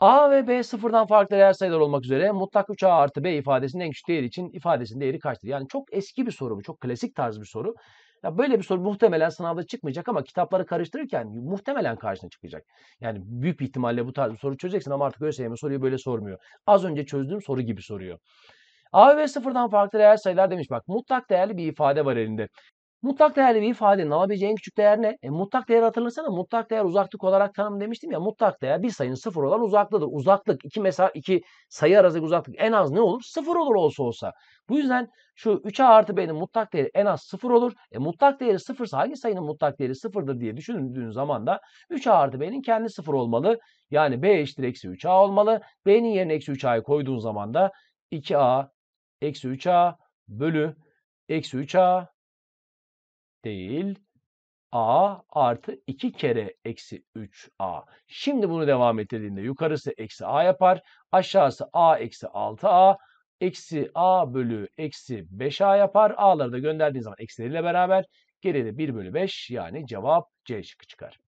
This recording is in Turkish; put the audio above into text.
A ve B sıfırdan farklı reel sayılar olmak üzere mutlak 3A artı B ifadesinin en küçük değeri için ifadesinin değeri kaçtır? Yani çok eski bir soru bu. Çok klasik tarz bir soru. Ya böyle bir soru muhtemelen sınavda çıkmayacak ama kitapları karıştırırken muhtemelen karşına çıkacak. Yani büyük bir ihtimalle bu tarz bir soru çözeceksin ama artık ÖSYM soruyu böyle sormuyor. Az önce çözdüğüm soru gibi soruyor. A ve B sıfırdan farklı reel sayılar demiş. Bak mutlak değerli bir ifade var elinde. Mutlak değerli bir ifadenin alabileceği en küçük değer ne? E, mutlak değer hatırlasana. Mutlak değer uzaklık olarak tanım demiştim ya. Mutlak değer bir sayının sıfır olan uzaklığıdır. Uzaklık iki mesela iki sayı arasındaki uzaklık en az ne olur? Sıfır olur olsa olsa. Bu yüzden şu 3a artı b'nin mutlak değeri en az sıfır olur. E, mutlak değeri sıfırsa hangi sayının mutlak değeri sıfırdır diye düşündüğünüz zaman da 3a artı b'nin kendi sıfır olmalı. Yani b eşittir eksi 3a olmalı. b'nin yerine eksi 3a'yı koyduğun zaman da 2a eksi 3a bölü eksi 3a değil. A artı 2 kere eksi 3A. Şimdi bunu devam ettirdiğinde yukarısı eksi A yapar. Aşağısı A eksi 6A. Eksi A bölü eksi 5A yapar. A'ları da gönderdiğin zaman eksileriyle beraber geriye de 1 bölü 5 yani cevap C şıkkı çıkar.